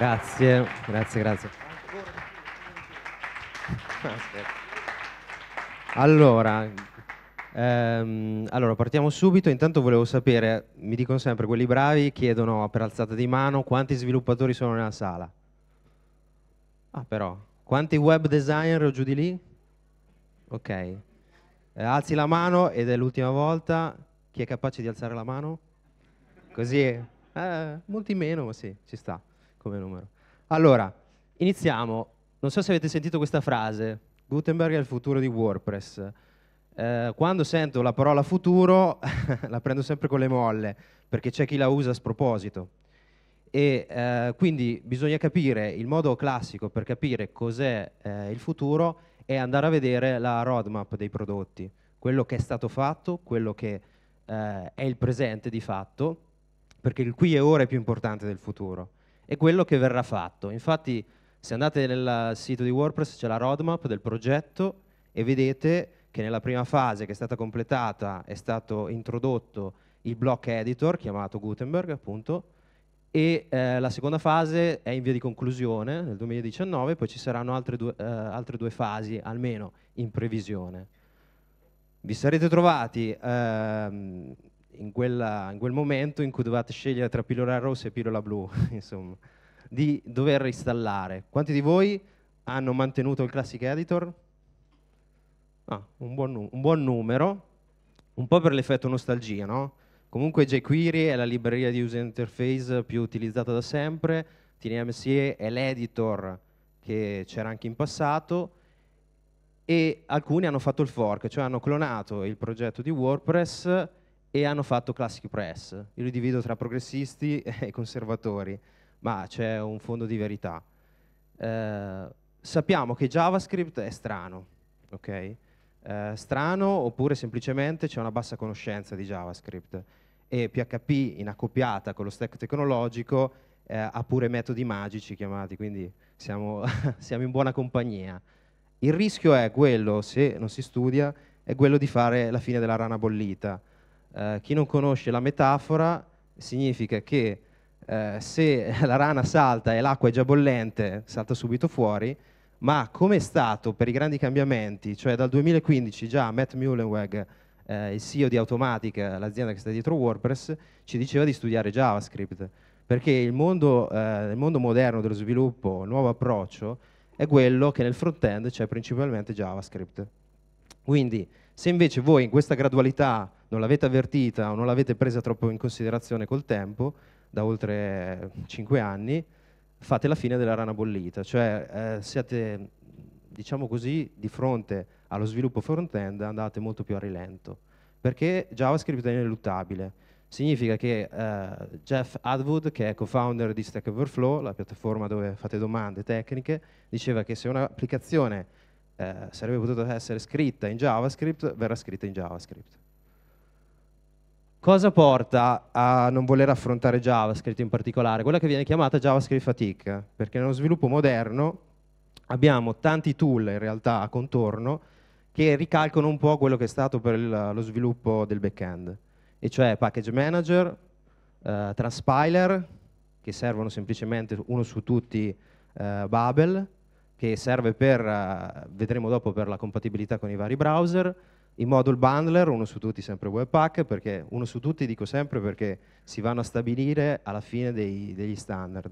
Grazie, grazie, grazie. Allora, ehm, allora, partiamo subito. Intanto volevo sapere, mi dicono sempre quelli bravi, chiedono per alzata di mano quanti sviluppatori sono nella sala. Ah, però, quanti web designer o giù di lì? Ok. Eh, alzi la mano ed è l'ultima volta. Chi è capace di alzare la mano? Così? Eh, molti meno, ma sì, ci sta come numero. Allora, iniziamo. Non so se avete sentito questa frase. Gutenberg è il futuro di WordPress. Eh, quando sento la parola futuro la prendo sempre con le molle, perché c'è chi la usa a sproposito. E eh, quindi bisogna capire il modo classico per capire cos'è eh, il futuro è andare a vedere la roadmap dei prodotti, quello che è stato fatto, quello che eh, è il presente di fatto, perché il qui e ora è più importante del futuro è quello che verrà fatto. Infatti, se andate nel sito di WordPress c'è la roadmap del progetto e vedete che nella prima fase che è stata completata è stato introdotto il block editor chiamato Gutenberg appunto e eh, la seconda fase è in via di conclusione nel 2019 poi ci saranno altre due, eh, altre due fasi almeno in previsione vi sarete trovati ehm, in, quella, in quel momento in cui dovevate scegliere tra pillola rossa e pillola blu, insomma, di dover installare. Quanti di voi hanno mantenuto il classic editor? Ah, un, buon, un buon numero, un po' per l'effetto nostalgia, no? Comunque jQuery è la libreria di user interface più utilizzata da sempre, TNMCE è l'editor che c'era anche in passato e alcuni hanno fatto il fork, cioè hanno clonato il progetto di WordPress e hanno fatto classic press. Io li divido tra progressisti e conservatori, ma c'è un fondo di verità. Eh, sappiamo che JavaScript è strano, ok? Eh, strano oppure semplicemente c'è una bassa conoscenza di JavaScript e PHP in accoppiata con lo stack tecnologico eh, ha pure metodi magici chiamati, quindi siamo, siamo in buona compagnia. Il rischio è quello, se non si studia, è quello di fare la fine della rana bollita, eh, chi non conosce la metafora significa che eh, se la rana salta e l'acqua è già bollente, salta subito fuori, ma come è stato per i grandi cambiamenti, cioè dal 2015 già Matt Mullenweg, eh, il CEO di Automatica, l'azienda che sta dietro WordPress, ci diceva di studiare JavaScript, perché il mondo, eh, il mondo moderno dello sviluppo, il nuovo approccio, è quello che nel front-end c'è principalmente JavaScript. Quindi se invece voi in questa gradualità non l'avete avvertita o non l'avete presa troppo in considerazione col tempo, da oltre 5 anni, fate la fine della rana bollita, cioè eh, siate, diciamo così, di fronte allo sviluppo front-end andate molto più a rilento, perché JavaScript è ineluttabile. Significa che eh, Jeff Atwood, che è co-founder di Stack Overflow, la piattaforma dove fate domande tecniche, diceva che se un'applicazione eh, sarebbe potuta essere scritta in JavaScript, verrà scritta in JavaScript. Cosa porta a non voler affrontare JavaScript in particolare? Quella che viene chiamata JavaScript fatica, perché nello sviluppo moderno abbiamo tanti tool in realtà a contorno che ricalcano un po' quello che è stato per il, lo sviluppo del backend, e cioè package manager, eh, transpiler, che servono semplicemente uno su tutti eh, Babel, che serve per, eh, vedremo dopo, per la compatibilità con i vari browser, in modo il bundler, uno su tutti sempre Webpack, perché uno su tutti dico sempre perché si vanno a stabilire alla fine dei, degli standard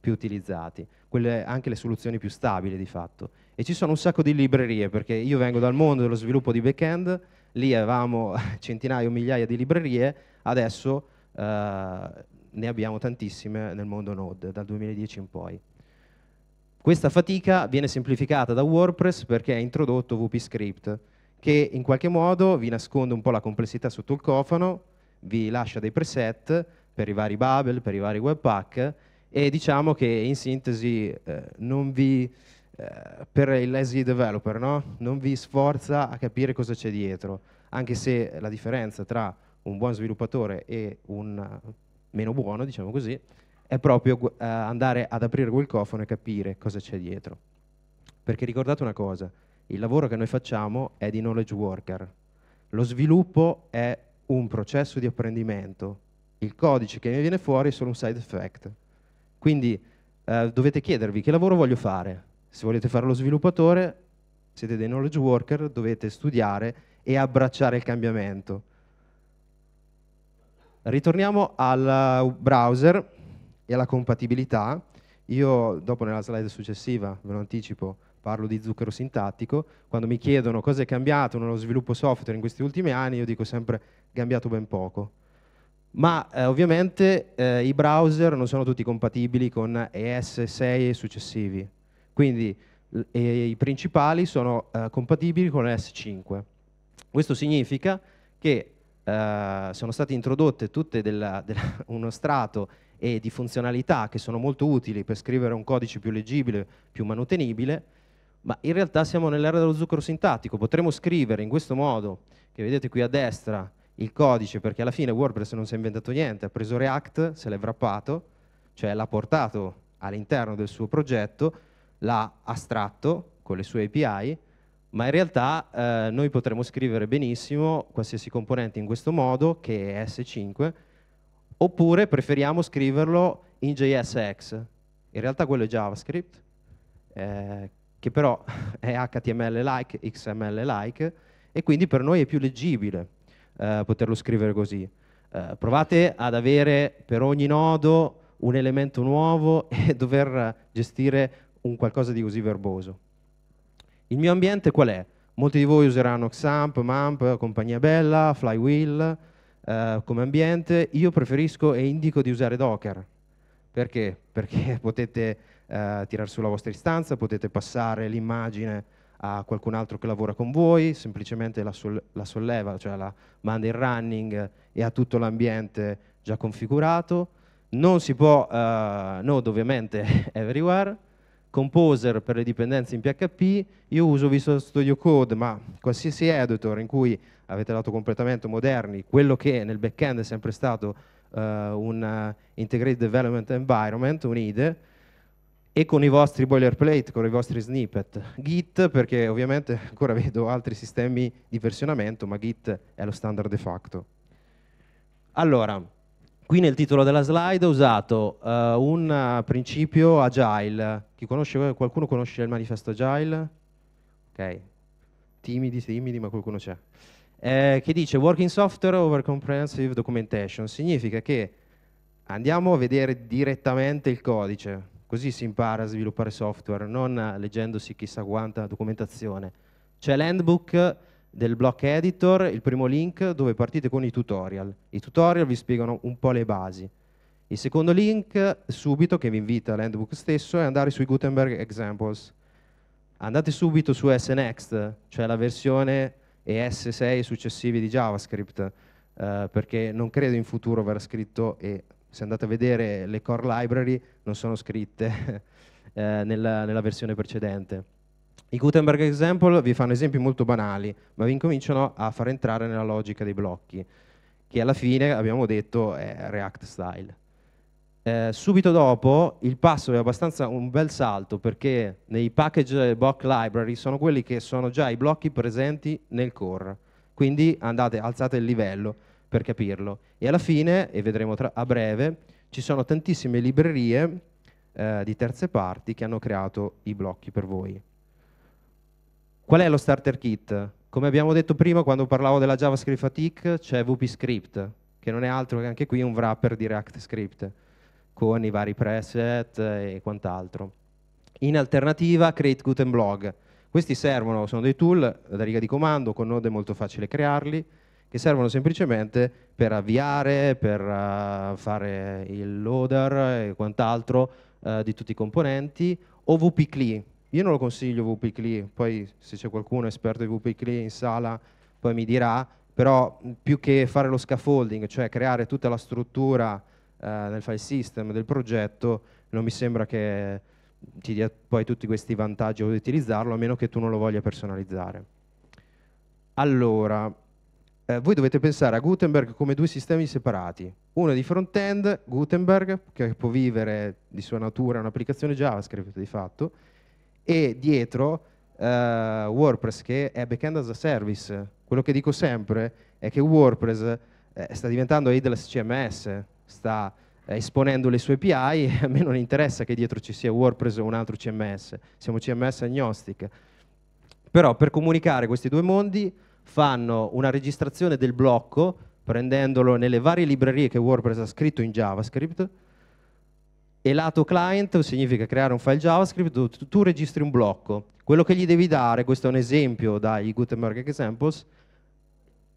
più utilizzati, quelle anche le soluzioni più stabili di fatto. E ci sono un sacco di librerie, perché io vengo dal mondo dello sviluppo di backend, lì avevamo centinaia o migliaia di librerie, adesso eh, ne abbiamo tantissime nel mondo Node, dal 2010 in poi. Questa fatica viene semplificata da WordPress perché ha introdotto VP Script, che in qualche modo vi nasconde un po' la complessità sotto il cofano, vi lascia dei preset per i vari bubble, per i vari webpack e diciamo che in sintesi eh, non vi, eh, per il lazy developer, no? non vi sforza a capire cosa c'è dietro, anche se la differenza tra un buon sviluppatore e un eh, meno buono, diciamo così, è proprio eh, andare ad aprire quel cofano e capire cosa c'è dietro. Perché ricordate una cosa, il lavoro che noi facciamo è di knowledge worker. Lo sviluppo è un processo di apprendimento. Il codice che mi viene fuori è solo un side effect. Quindi eh, dovete chiedervi che lavoro voglio fare. Se volete fare lo sviluppatore, siete dei knowledge worker, dovete studiare e abbracciare il cambiamento. Ritorniamo al browser e alla compatibilità. Io dopo nella slide successiva, ve lo anticipo, parlo di zucchero sintattico, quando mi chiedono cosa è cambiato nello sviluppo software in questi ultimi anni, io dico sempre cambiato ben poco. Ma eh, ovviamente eh, i browser non sono tutti compatibili con ES6 e successivi, quindi e, i principali sono eh, compatibili con es 5 Questo significa che eh, sono state introdotte tutte della, della, uno strato e di funzionalità che sono molto utili per scrivere un codice più leggibile, più manutenibile, ma in realtà siamo nell'era dello zucchero sintattico, potremmo scrivere in questo modo, che vedete qui a destra, il codice, perché alla fine WordPress non si è inventato niente, ha preso React, se l'è wrappato, cioè l'ha portato all'interno del suo progetto, l'ha astratto con le sue API, ma in realtà eh, noi potremmo scrivere benissimo qualsiasi componente in questo modo, che è S5, oppure preferiamo scriverlo in JSX. In realtà quello è JavaScript, eh, che però è HTML-like, XML-like, e quindi per noi è più leggibile eh, poterlo scrivere così. Eh, provate ad avere per ogni nodo un elemento nuovo e dover gestire un qualcosa di così verboso. Il mio ambiente qual è? Molti di voi useranno XAMPP, MAMP, Compagnia Bella, Flywheel eh, come ambiente. Io preferisco e indico di usare Docker. Perché? Perché potete eh, tirare sulla vostra istanza, potete passare l'immagine a qualcun altro che lavora con voi, semplicemente la, sol la solleva, cioè la manda in running e ha tutto l'ambiente già configurato. Non si può, uh, node ovviamente everywhere, Composer per le dipendenze in PHP, io uso Visual Studio Code, ma qualsiasi editor in cui avete dato completamento moderni, quello che nel backend è sempre stato uh, un uh, Integrated Development Environment, un IDE, e con i vostri boilerplate, con i vostri snippet. Git, perché ovviamente ancora vedo altri sistemi di versionamento, ma Git è lo standard de facto. Allora, qui nel titolo della slide ho usato uh, un principio agile. Conosce, qualcuno conosce il manifesto agile? Ok, timidi, timidi, ma qualcuno c'è. Eh, che dice Working Software over Comprehensive Documentation. Significa che andiamo a vedere direttamente il codice Così si impara a sviluppare software, non leggendosi chissà quanta documentazione. C'è l'handbook del block editor, il primo link dove partite con i tutorial. I tutorial vi spiegano un po' le basi. Il secondo link, subito, che vi invita l'handbook stesso, è andare sui Gutenberg Examples. Andate subito su SNext, cioè la versione ES6 successivi di JavaScript, eh, perché non credo in futuro verrà scritto e se andate a vedere le core library non sono scritte eh, nella, nella versione precedente. I Gutenberg Example vi fanno esempi molto banali, ma vi incominciano a far entrare nella logica dei blocchi, che alla fine abbiamo detto è React Style. Eh, subito dopo il passo è abbastanza un bel salto perché nei package block library sono quelli che sono già i blocchi presenti nel core, quindi andate, alzate il livello per capirlo. E alla fine, e vedremo tra- a breve, ci sono tantissime librerie eh, di terze parti che hanno creato i blocchi per voi. Qual è lo starter kit? Come abbiamo detto prima quando parlavo della JavaScript Fatigue, c'è VPScript, che non è altro che anche qui un wrapper di React Script, con i vari preset e quant'altro. In alternativa, Create Gutenblog. Questi servono, sono dei tool da riga di comando, con Node è molto facile crearli, che servono semplicemente per avviare, per uh, fare il loader e quant'altro uh, di tutti i componenti, o VPCLI. Io non lo consiglio VPCLI, poi se c'è qualcuno esperto di VPCLI in sala poi mi dirà, però più che fare lo scaffolding, cioè creare tutta la struttura uh, nel file system del progetto, non mi sembra che ti dia poi tutti questi vantaggi ad utilizzarlo, a meno che tu non lo voglia personalizzare. Allora, eh, voi dovete pensare a Gutenberg come due sistemi separati. Uno di front-end, Gutenberg, che può vivere di sua natura un'applicazione JavaScript di fatto, e dietro eh, WordPress che è back-end as a service. Quello che dico sempre è che WordPress eh, sta diventando headless CMS, sta eh, esponendo le sue API e a me non interessa che dietro ci sia WordPress o un altro CMS, siamo CMS agnostic. Però per comunicare questi due mondi fanno una registrazione del blocco prendendolo nelle varie librerie che WordPress ha scritto in JavaScript e lato client significa creare un file JavaScript dove tu registri un blocco. Quello che gli devi dare, questo è un esempio dai Gutenberg Examples,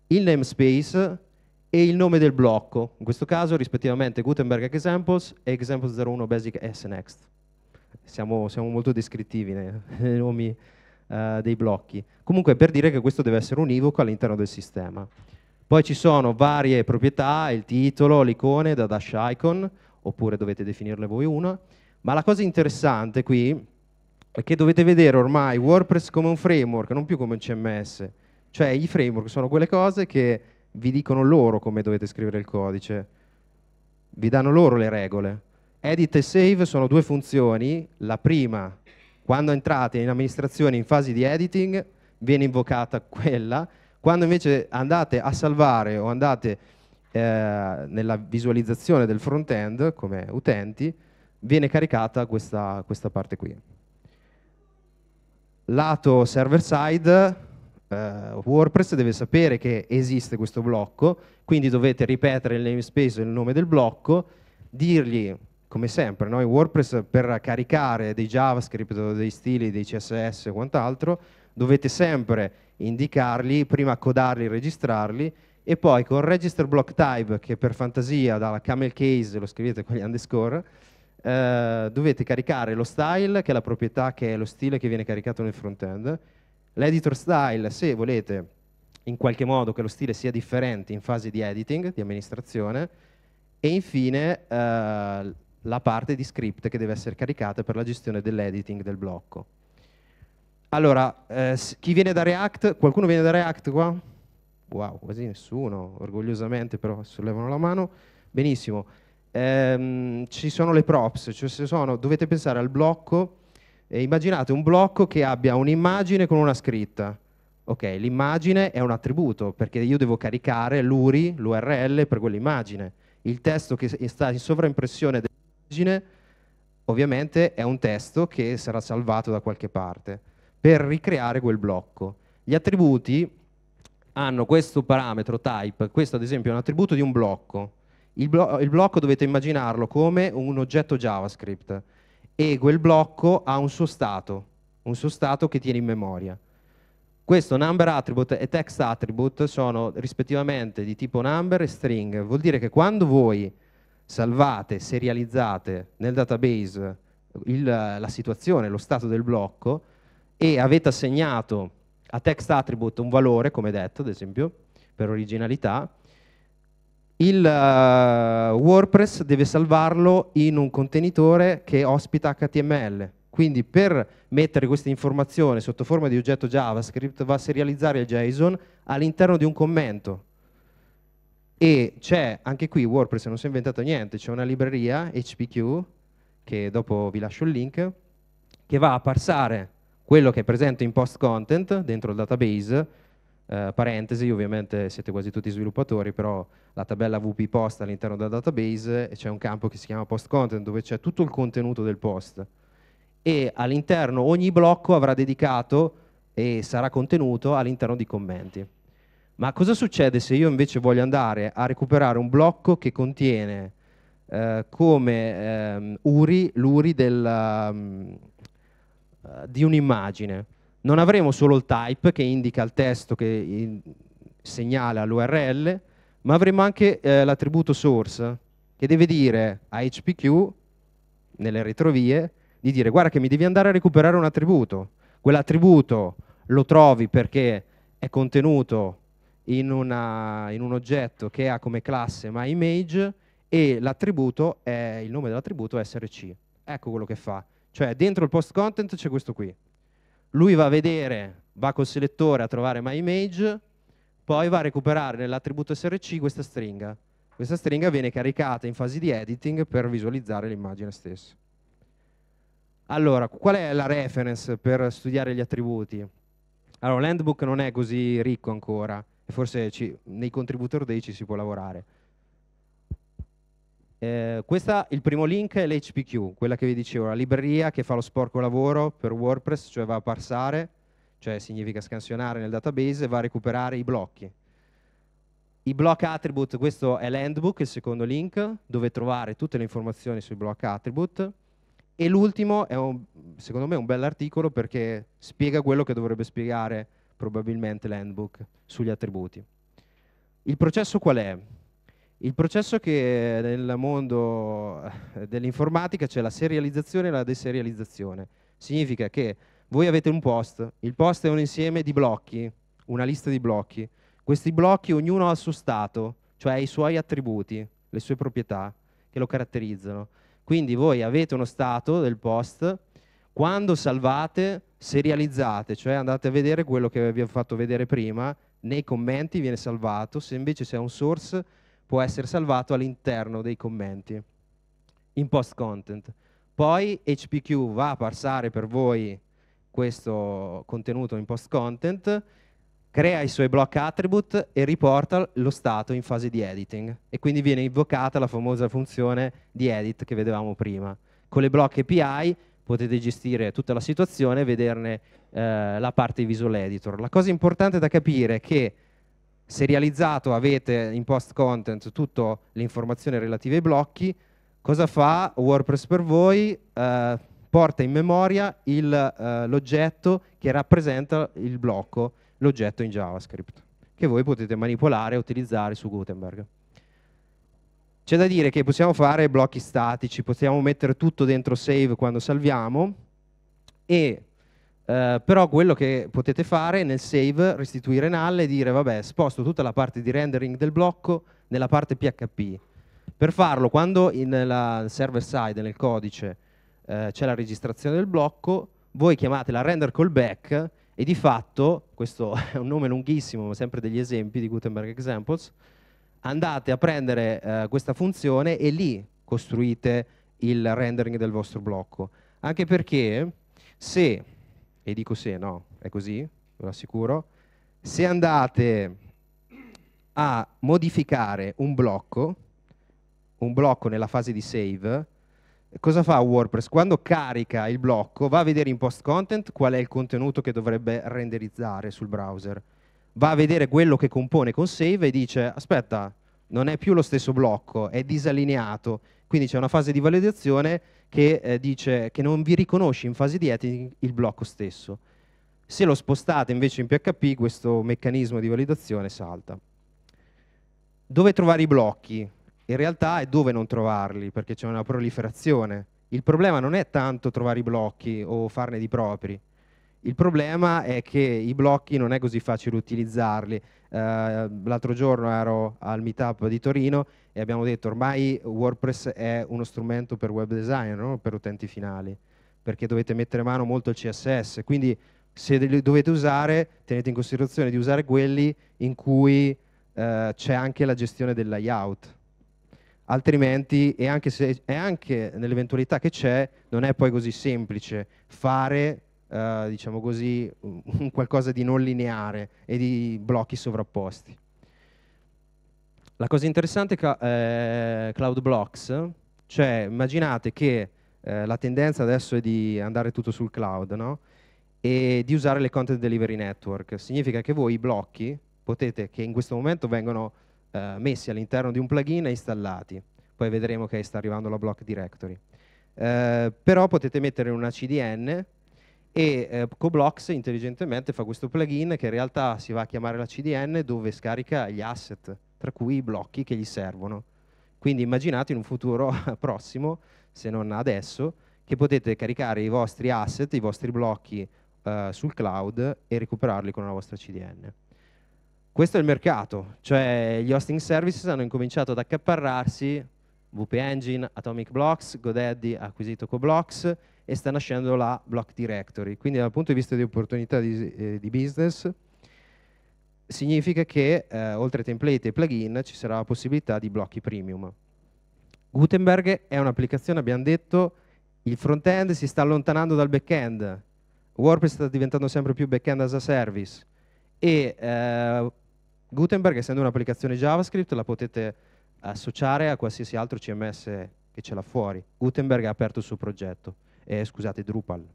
il namespace e il nome del blocco, in questo caso rispettivamente Gutenberg Examples e Examples 01 Basic SNext. Siamo, siamo molto descrittivi nei, nei nomi eh, dei blocchi. Comunque per dire che questo deve essere univoco all'interno del sistema. Poi ci sono varie proprietà, il titolo, l'icone da dash icon, oppure dovete definirle voi una, ma la cosa interessante qui è che dovete vedere ormai WordPress come un framework, non più come un CMS. Cioè i framework sono quelle cose che vi dicono loro come dovete scrivere il codice, vi danno loro le regole. Edit e save sono due funzioni, la prima quando entrate in amministrazione in fase di editing viene invocata quella, quando invece andate a salvare o andate eh, nella visualizzazione del front-end come utenti, viene caricata questa, questa parte qui. Lato server-side, eh, WordPress deve sapere che esiste questo blocco, quindi dovete ripetere il namespace e il nome del blocco, dirgli come sempre, no? in WordPress per caricare dei JavaScript, dei stili, dei CSS e quant'altro, dovete sempre indicarli, prima codarli, registrarli e poi con register block type, che per fantasia dalla camel case lo scrivete con gli underscore, eh, dovete caricare lo style, che è la proprietà che è lo stile che viene caricato nel front-end, l'editor style, se volete in qualche modo che lo stile sia differente in fase di editing, di amministrazione, e infine eh, la parte di script che deve essere caricata per la gestione dell'editing del blocco. Allora, eh, chi viene da React? Qualcuno viene da React qua? Wow, quasi nessuno, orgogliosamente però sollevano la mano. Benissimo. Ehm, ci sono le props, cioè sono, dovete pensare al blocco, eh, immaginate un blocco che abbia un'immagine con una scritta. Ok, l'immagine è un attributo, perché io devo caricare l'URI, l'URL per quell'immagine. Il testo che sta in sovraimpressione del immagine, ovviamente è un testo che sarà salvato da qualche parte per ricreare quel blocco. Gli attributi hanno questo parametro type, questo ad esempio è un attributo di un blocco. Il, blo il blocco dovete immaginarlo come un oggetto JavaScript e quel blocco ha un suo stato, un suo stato che tiene in memoria. Questo number attribute e text attribute sono rispettivamente di tipo number e string, vuol dire che quando voi salvate, serializzate nel database il, la situazione, lo stato del blocco e avete assegnato a text attribute un valore, come detto ad esempio, per originalità, il uh, WordPress deve salvarlo in un contenitore che ospita HTML. Quindi per mettere questa informazione sotto forma di oggetto JavaScript va a serializzare il JSON all'interno di un commento e c'è, anche qui WordPress non si è inventato niente, c'è una libreria HPQ, che dopo vi lascio il link, che va a parsare quello che è presente in post content dentro il database, eh, parentesi, ovviamente siete quasi tutti sviluppatori, però la tabella VP post all'interno del database c'è un campo che si chiama post content dove c'è tutto il contenuto del post e all'interno ogni blocco avrà dedicato e sarà contenuto all'interno di commenti. Ma cosa succede se io invece voglio andare a recuperare un blocco che contiene eh, come ehm, URI l'URI del, um, di un'immagine? Non avremo solo il type che indica il testo che in, segnala l'URL, ma avremo anche eh, l'attributo source che deve dire a HPQ nelle retrovie di dire guarda che mi devi andare a recuperare un attributo. Quell'attributo lo trovi perché è contenuto in, una, in un oggetto che ha come classe myImage e l'attributo è, il nome dell'attributo è src. Ecco quello che fa. Cioè dentro il post content c'è questo qui. Lui va a vedere, va col selettore a trovare myImage, poi va a recuperare nell'attributo src questa stringa. Questa stringa viene caricata in fase di editing per visualizzare l'immagine stessa. Allora, qual è la reference per studiare gli attributi? Allora, l'handbook non è così ricco ancora e forse ci, nei contributor day ci si può lavorare. Eh, questo il primo link è l'HPQ, quella che vi dicevo, la libreria che fa lo sporco lavoro per WordPress, cioè va a parsare, cioè significa scansionare nel database e va a recuperare i blocchi. I block attribute, questo è l'handbook, il secondo link, dove trovare tutte le informazioni sui block attribute. E l'ultimo è, un, secondo me, un bell'articolo perché spiega quello che dovrebbe spiegare probabilmente l'handbook sugli attributi. Il processo qual è? Il processo che nel mondo eh, dell'informatica c'è la serializzazione e la deserializzazione. Significa che voi avete un post, il post è un insieme di blocchi, una lista di blocchi. Questi blocchi ognuno ha il suo stato, cioè i suoi attributi, le sue proprietà che lo caratterizzano. Quindi voi avete uno stato del post, quando salvate serializzate, cioè andate a vedere quello che vi ho fatto vedere prima, nei commenti viene salvato, se invece c'è un source può essere salvato all'interno dei commenti, in post content. Poi HPQ va a parsare per voi questo contenuto in post content, crea i suoi block attribute e riporta lo stato in fase di editing e quindi viene invocata la famosa funzione di edit che vedevamo prima. Con le block API potete gestire tutta la situazione e vederne eh, la parte visual editor. La cosa importante da capire è che serializzato avete in post content tutte le informazioni relative ai blocchi, cosa fa WordPress per voi? Eh, porta in memoria eh, l'oggetto eh, che rappresenta il blocco, l'oggetto in JavaScript, che voi potete manipolare e utilizzare su Gutenberg. C'è da dire che possiamo fare blocchi statici, possiamo mettere tutto dentro save quando salviamo, e, eh, però quello che potete fare nel save, restituire null e dire vabbè sposto tutta la parte di rendering del blocco nella parte PHP. Per farlo, quando nel server side, nel codice, eh, c'è la registrazione del blocco, voi chiamate la render callback e di fatto, questo è un nome lunghissimo, ma sempre degli esempi di Gutenberg Examples, andate a prendere eh, questa funzione e lì costruite il rendering del vostro blocco. Anche perché se, e dico se, no, è così, ve lo assicuro, se andate a modificare un blocco, un blocco nella fase di save, cosa fa WordPress? Quando carica il blocco va a vedere in post content qual è il contenuto che dovrebbe renderizzare sul browser va a vedere quello che compone con save e dice aspetta, non è più lo stesso blocco, è disallineato, quindi c'è una fase di validazione che eh, dice che non vi riconosce in fase di editing il blocco stesso. Se lo spostate invece in PHP questo meccanismo di validazione salta. Dove trovare i blocchi? In realtà è dove non trovarli, perché c'è una proliferazione. Il problema non è tanto trovare i blocchi o farne di propri, il problema è che i blocchi non è così facile utilizzarli. Uh, L'altro giorno ero al meetup di Torino e abbiamo detto ormai WordPress è uno strumento per web design, non per utenti finali, perché dovete mettere mano molto al CSS. Quindi se li dovete usare, tenete in considerazione di usare quelli in cui uh, c'è anche la gestione del layout. Altrimenti, e anche, anche nell'eventualità che c'è, non è poi così semplice fare eh, diciamo così, un qualcosa di non lineare e di blocchi sovrapposti. La cosa interessante è eh, Cloud Blocks, cioè immaginate che eh, la tendenza adesso è di andare tutto sul cloud no? e di usare le content delivery network. Significa che voi i blocchi potete, che in questo momento vengono eh, messi all'interno di un plugin e installati, poi vedremo che sta arrivando la block directory. Eh, però potete mettere una CDN e eh, Coblox intelligentemente fa questo plugin che in realtà si va a chiamare la CDN dove scarica gli asset, tra cui i blocchi che gli servono. Quindi immaginate in un futuro prossimo, se non adesso, che potete caricare i vostri asset, i vostri blocchi eh, sul cloud e recuperarli con la vostra CDN. Questo è il mercato, cioè gli hosting services hanno incominciato ad accaparrarsi VP Engine, Atomic Blocks, GoDaddy ha acquisito Coblox, e sta nascendo la Block Directory. Quindi dal punto di vista di opportunità di, eh, di business significa che eh, oltre template e plugin ci sarà la possibilità di blocchi premium. Gutenberg è un'applicazione, abbiamo detto, il front-end si sta allontanando dal back-end, WordPress sta diventando sempre più back-end as a service e eh, Gutenberg, essendo un'applicazione JavaScript, la potete associare a qualsiasi altro CMS che ce l'ha fuori. Gutenberg ha aperto il suo progetto eh, scusate, Drupal.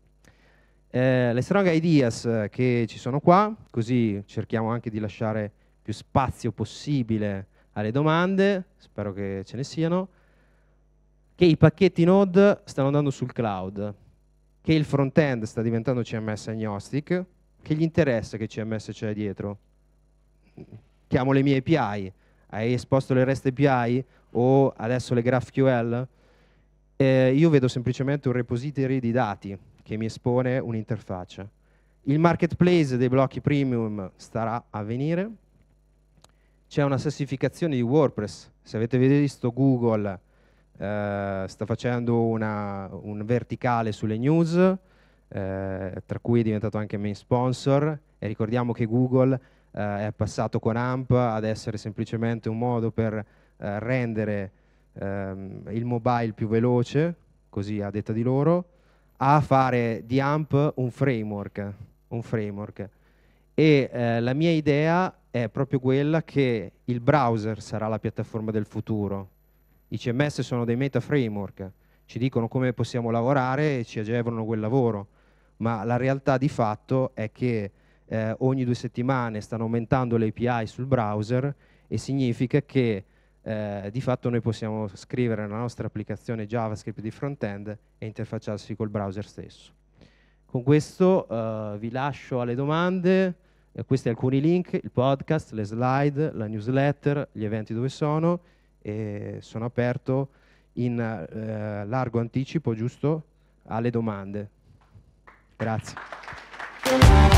Eh, le strong ideas eh, che ci sono qua, così cerchiamo anche di lasciare più spazio possibile alle domande, spero che ce ne siano, che i pacchetti Node stanno andando sul cloud, che il front-end sta diventando CMS agnostic, che gli interessa che CMS c'è dietro. Chiamo le mie API, hai esposto le REST API o adesso le GraphQL? eh, io vedo semplicemente un repository di dati che mi espone un'interfaccia. Il marketplace dei blocchi premium starà a venire, c'è una sassificazione di WordPress, se avete visto Google eh, sta facendo una, un verticale sulle news, eh, tra cui è diventato anche main sponsor, e ricordiamo che Google eh, è passato con AMP ad essere semplicemente un modo per eh, rendere ehm, il mobile più veloce, così a detta di loro, a fare di AMP un framework. Un framework. E eh, la mia idea è proprio quella che il browser sarà la piattaforma del futuro. I CMS sono dei meta framework, ci dicono come possiamo lavorare e ci agevolano quel lavoro, ma la realtà di fatto è che eh, ogni due settimane stanno aumentando le API sul browser e significa che eh, di fatto noi possiamo scrivere la nostra applicazione JavaScript di front-end e interfacciarsi col browser stesso. Con questo eh, vi lascio alle domande, eh, questi alcuni link, il podcast, le slide, la newsletter, gli eventi dove sono e sono aperto in eh, largo anticipo, giusto, alle domande. Grazie.